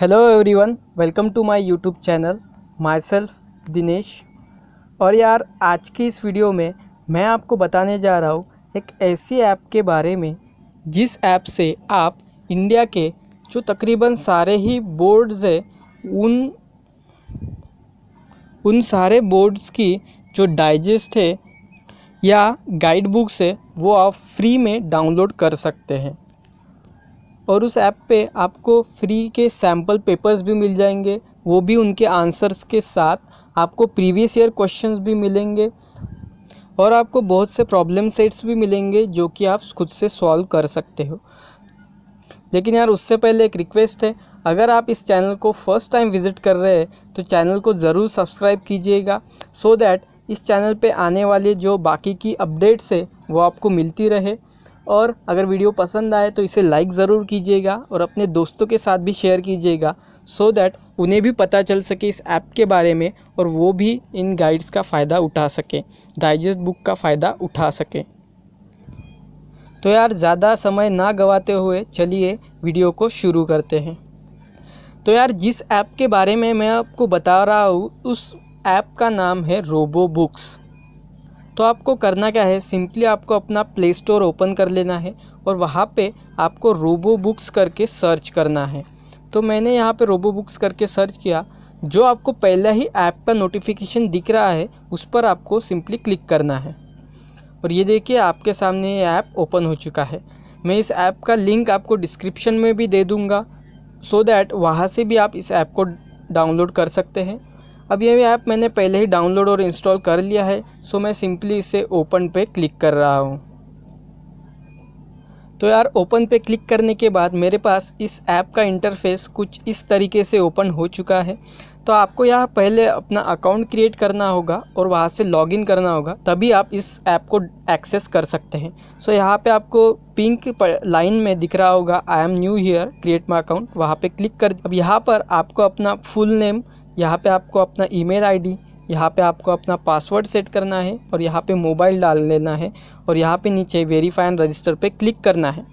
Hello everyone welcome to my YouTube channel myself Dinesh और यार आज की इस वीडियो में मैं आपको बताने जा रहा हूँ एक ऐसी ऐप के बारे में जिस ऐप से आप इंडिया के जो तकरीबन सारे ही बोर्ड्स है उन उन सारे बोर्ड्स की जो डाइजेस्ट है या गाइड बुक्स है वो आप फ्री में डाउनलोड कर सकते हैं और उस ऐप पे आपको फ्री के सैम्पल पेपर्स भी मिल जाएंगे वो भी उनके आंसर्स के साथ आपको प्रीवियस ईयर क्वेश्चंस भी मिलेंगे और आपको बहुत से प्रॉब्लम सेट्स भी मिलेंगे जो कि आप खुद से सॉल्व कर सकते हो लेकिन यार उससे पहले एक रिक्वेस्ट है अगर आप इस चैनल को फर्स्ट टाइम विज़िट कर रहे हैं तो चैनल को ज़रूर सब्सक्राइब कीजिएगा सो so दैट इस चैनल पे आने वाले जो बाकी की अपडेट्स है वो आपको मिलती रहे और अगर वीडियो पसंद आए तो इसे लाइक ज़रूर कीजिएगा और अपने दोस्तों के साथ भी शेयर कीजिएगा सो so दैट उन्हें भी पता चल सके इस ऐप के बारे में और वो भी इन गाइड्स का फ़ायदा उठा सकें डाइजेस्ट बुक का फ़ायदा उठा सकें तो यार ज़्यादा समय ना गवाते हुए चलिए वीडियो को शुरू करते हैं तो यार जिस ऐप के बारे में मैं आपको बता रहा हूँ उस ऐप का नाम है रोबो बुक्स तो आपको करना क्या है सिंपली आपको अपना प्ले स्टोर ओपन कर लेना है और वहाँ पे आपको रोबो बुक्स करके सर्च करना है तो मैंने यहाँ पे रोबो बुक्स करके सर्च किया जो आपको पहला ही ऐप का नोटिफिकेशन दिख रहा है उस पर आपको सिंपली क्लिक करना है और ये देखिए आपके सामने ये ऐप ओपन हो चुका है मैं इस ऐप का लिंक आपको डिस्क्रिप्शन में भी दे दूँगा सो दैट वहाँ से भी आप इस ऐप को डाउनलोड कर सकते हैं अब ये ऐप मैंने पहले ही डाउनलोड और इंस्टॉल कर लिया है सो मैं सिंपली इसे ओपन पे क्लिक कर रहा हूँ तो यार ओपन पे क्लिक करने के बाद मेरे पास इस ऐप का इंटरफेस कुछ इस तरीके से ओपन हो चुका है तो आपको यहाँ पहले अपना अकाउंट क्रिएट करना होगा और वहाँ से लॉगिन करना होगा तभी आप इस ऐप को एक्सेस कर सकते हैं सो यहाँ पे आपको पिंक लाइन में दिख रहा होगा I am new here create my account वहाँ पे क्लिक कर अब यहाँ पर आपको अपना फुल नेम यहाँ पे आपको अपना ईमेल आईडी यहाँ पे आपको अपना पासवर्ड सेट करना है और यहाँ पे मोबाइल डाल लेना है और यहाँ पे नीचे वेरीफाई एंड रजिस्टर पे क्लिक करना है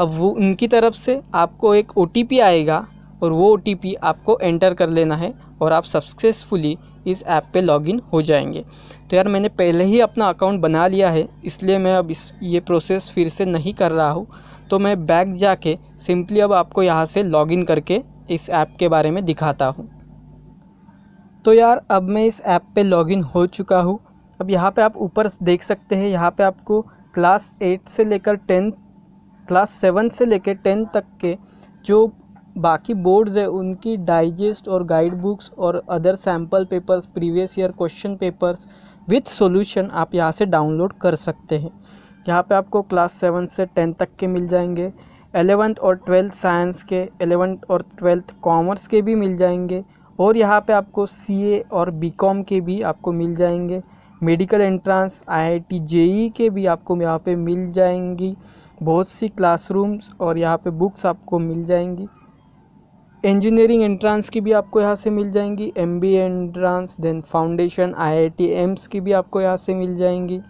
अब वो उनकी तरफ से आपको एक ओ आएगा और वो ओ आपको एंटर कर लेना है और आप सक्सेसफुली इस ऐप पे लॉगिन हो जाएंगे तो यार मैंने पहले ही अपना अकाउंट बना लिया है इसलिए मैं अब इस ये प्रोसेस फिर से नहीं कर रहा हूँ तो मैं बैक जाके सिंपली अब आपको यहाँ से लॉगिन करके इस ऐप के बारे में दिखाता हूँ तो यार अब मैं इस ऐप पे लॉगिन हो चुका हूँ अब यहाँ पे आप ऊपर देख सकते हैं यहाँ पे आपको क्लास एट से लेकर टेंथ क्लास सेवन से लेकर टेंथ तक के जो बाकी बोर्ड्स है उनकी डाइजेस्ट और गाइड बुक्स और other sample papers previous year question papers with solution आप यहाँ से डाउनलोड कर सकते हैं यहाँ पे आपको क्लास सेवन से टेंथ तक के मिल जाएंगे एलेवंथ और ट्वेल्थ साइंस के एलेवंथ और ट्वेल्थ कॉमर्स के भी मिल जाएंगे और यहाँ पे आपको सीए और बीकॉम के भी आपको मिल जाएंगे मेडिकल एंट्रांस आईआईटी जेई के भी आपको यहाँ पे मिल जाएंगी बहुत सी क्लासरूम्स और यहाँ पे बुक्स आपको मिल जाएंगी इंजीनियरिंग एंट्रांस की भी आपको यहाँ से मिल जाएंगी M B entrance then foundation I I T AIIMS की भी आपको यहाँ से मिल जाएंगी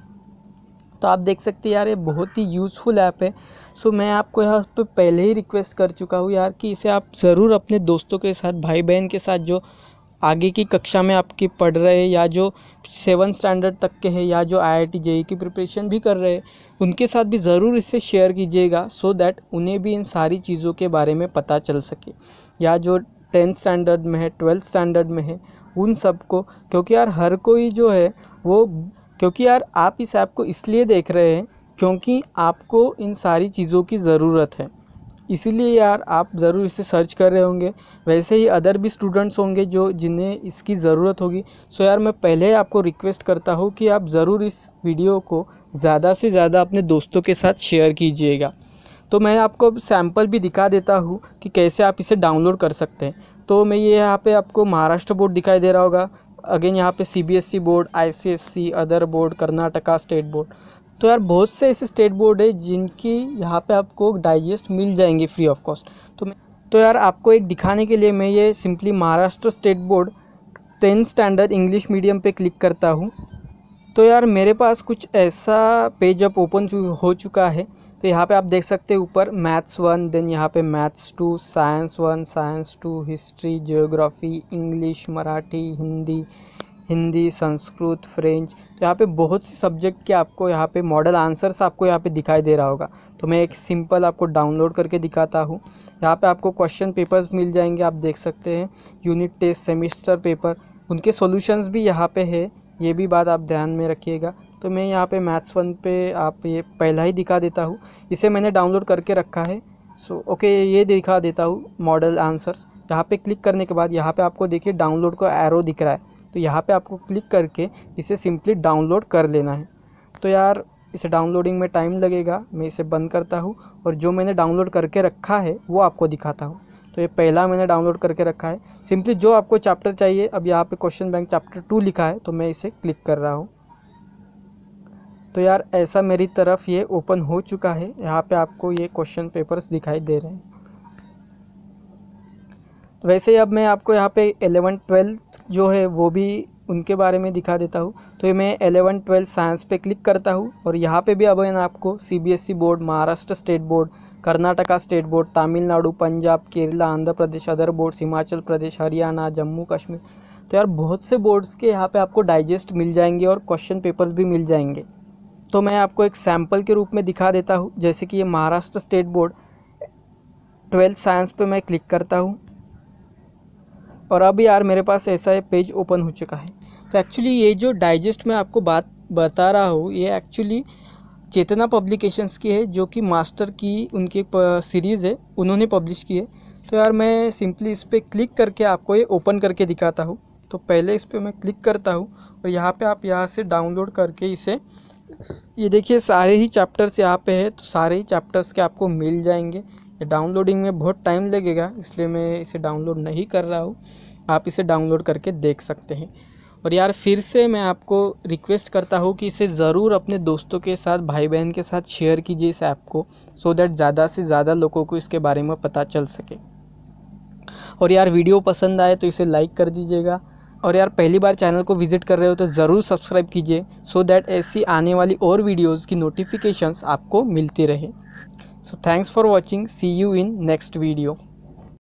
तो आप देख सकते हैं यार ये बहुत ही यूज़फुल ऐप है सो मैं आपको यहाँ पर पहले ही रिक्वेस्ट कर चुका हूँ यार कि इसे आप ज़रूर अपने दोस्तों के साथ भाई बहन के साथ जो आगे की कक्षा में आपके पढ़ रहे या जो सेवन स्टैंडर्ड तक के हैं या जो आई आई टी जेई की प्रिपरेशन भी कर रहे हैं उनके साथ भी ज़रूर इसे शेयर कीजिएगा सो दैट उन्हें भी इन सारी चीज़ों के बारे में पता चल सके या जो टेंथ स्टैंडर्ड में है ट्वेल्थ स्टैंडर्ड में है उन सबको क्योंकि यार हर कोई जो है वो क्योंकि यार आप इस ऐप को इसलिए देख रहे हैं क्योंकि आपको इन सारी चीज़ों की ज़रूरत है इसीलिए यार आप ज़रूर इसे सर्च कर रहे होंगे वैसे ही अदर भी स्टूडेंट्स होंगे जो जिन्हें इसकी ज़रूरत होगी सो यार मैं पहले ही आपको रिक्वेस्ट करता हूँ कि आप ज़रूर इस वीडियो को ज़्यादा से ज़्यादा अपने दोस्तों के साथ शेयर कीजिएगा तो मैं आपको सैम्पल भी दिखा देता हूँ कि कैसे आप इसे डाउनलोड कर सकते हैं तो मैं ये यहाँ पे आपको महाराष्ट्र बोर्ड दिखाई दे रहा होगा अगेन यहाँ पे CBSE e board C other board Karnataka state board तो यार बहुत से ऐसे स्टेट बोर्ड है जिनकी यहाँ पे आपको डाइजेस्ट मिल जाएंगे फ्री ऑफ कॉस्ट तो तो यार आपको एक दिखाने के लिए मैं ये simply Maharashtra state board tenth standard English medium पे क्लिक करता हूँ तो यार मेरे पास कुछ ऐसा पेज अब ओपन हो चुका है तो यहाँ पे आप देख सकते हैं ऊपर मैथ्स वन देन यहाँ पे maths two science one science two history geography English Marathi Hindi Hindi Sanskrit French तो यहाँ पे बहुत सी सब्जेक्ट के आपको यहाँ पे मॉडल आंसर्स आपको यहाँ पे दिखाई दे रहा होगा तो मैं एक सिंपल आपको डाउनलोड करके दिखाता हूँ यहाँ पे आपको क्वेश्चन पेपर्स मिल जाएंगे आप देख सकते हैं यूनिट टेस्ट सेमिस्टर पेपर उनके सॉल्यूशंस भी यहाँ पे है ये भी बात आप ध्यान में रखिएगा तो मैं यहाँ पे मैथ्स वन पे आप ये पहला ही दिखा देता हूँ इसे मैंने डाउनलोड करके रखा है सो ओके ये दिखा देता हूँ मॉडल आंसर्स यहाँ पे क्लिक करने के बाद यहाँ पे आपको देखिए डाउनलोड का एरो दिख रहा है तो यहाँ पे आपको क्लिक करके इसे सिंपली डाउनलोड कर लेना है तो यार इसे डाउनलोडिंग में टाइम लगेगा मैं इसे बंद करता हूँ और जो मैंने डाउनलोड करके रखा है वो आपको दिखाता हूँ तो ये पहला मैंने डाउनलोड करके रखा है सिंपली जो आपको चैप्टर चाहिए अब यहाँ पे क्वेश्चन बैंक चैप्टर टू लिखा है तो मैं इसे क्लिक कर रहा हूँ तो यार ऐसा मेरी तरफ ये ओपन हो चुका है यहाँ पे आपको ये क्वेश्चन पेपर्स दिखाई दे रहे हैं वैसे अब मैं आपको यहाँ पे एलेवन ट्वेल्थ जो है वो भी उनके बारे में दिखा देता हूँ तो मैं एलेवन ट्वेल्थ साइंस पे क्लिक करता हूँ और यहाँ पे भी अब आपको CBSE board Maharashtra state board Karnataka state board Tamil Nadu Punjab Kerala Andhra Pradesh other boards Himachal Pradesh Haryana Jammu Kashmir तो यार बहुत से बोर्ड्स के यहाँ पर आपको डाइजेस्ट मिल जाएंगे और क्वेश्चन पेपर्स भी मिल जाएंगे तो मैं आपको एक सैम्पल के रूप में दिखा देता हूँ जैसे कि ये Maharashtra state board twelfth science पे मैं क्लिक करता हूँ और अब यार मेरे पास ऐसा पेज ओपन हो चुका है तो एक्चुअली ये जो डाइजेस्ट में आपको बात बता रहा हूँ ये एक्चुअली चेतना पब्लिकेशंस की है जो कि मास्टर की उनकी सीरीज़ है उन्होंने पब्लिश की है तो यार मैं सिंपली इस पर क्लिक करके आपको ये ओपन करके दिखाता हूँ तो पहले इस पर मैं क्लिक करता हूँ और यहाँ पर आप यहाँ से डाउनलोड करके इसे ये देखिए सारे ही चैप्टर्स यहाँ पे है तो सारे ही चैप्टर्स के आपको मिल जाएंगे डाउनलोडिंग में बहुत टाइम लगेगा इसलिए मैं इसे डाउनलोड नहीं कर रहा हूँ आप इसे डाउनलोड करके देख सकते हैं और यार फिर से मैं आपको रिक्वेस्ट करता हूँ कि इसे ज़रूर अपने दोस्तों के साथ भाई बहन के साथ शेयर कीजिए इस ऐप को सो दैट ज़्यादा से ज़्यादा लोगों को इसके बारे में पता चल सके और यार वीडियो पसंद आए तो इसे लाइक कर दीजिएगा और यार पहली बार चैनल को विज़िट कर रहे हो तो ज़रूर सब्सक्राइब कीजिए सो दैट ऐसी आने वाली और वीडियोज़ की नोटिफिकेशंस आपको मिलती रहे So thanks for watching. See you in next video.